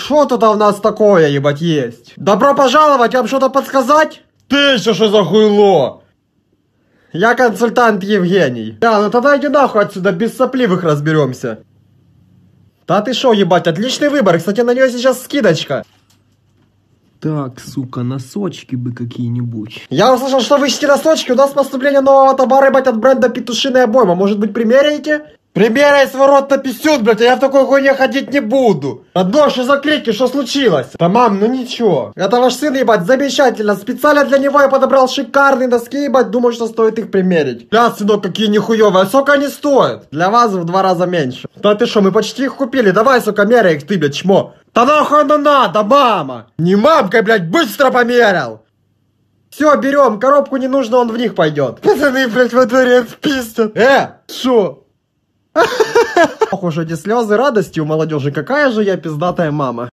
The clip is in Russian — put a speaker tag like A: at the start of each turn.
A: Что-то у нас такое, ебать, есть. Добро пожаловать, вам что-то подсказать? Ты еще что за хуйло? Я консультант Евгений. Да, ну тогда иди нахуй отсюда, без сопливых разберемся. Да ты шо, ебать, отличный выбор. Кстати, на нее сейчас скидочка. Так, сука, носочки бы какие-нибудь. Я услышал, что вы ищете носочки. У нас поступление нового товара, ебать, от бренда петушиная обойма. Может быть, примеряете? Прибирай свой рот на писюн, блядь, а я в такой хуйне ходить не буду. Одно шизокрики, что случилось? Да мам, ну ничего. Это ваш сын, ебать, замечательно. Специально для него я подобрал шикарные доски, ебать, думаю, что стоит их примерить. Да, сынок, какие нихуевые, а сколько они стоят? Для вас в два раза меньше. Да ты что, мы почти их купили, давай, сука, меряй их ты, блядь, чмо. Да нахуй она надо, мама! Не мамка, блядь, быстро померил! Все, берем, коробку не нужно, он в них пойдет. Пацаны, блядь, во дворец пиздят. Э, шо? Ох уж эти слезы радости у молодежи, какая же я пиздатая мама.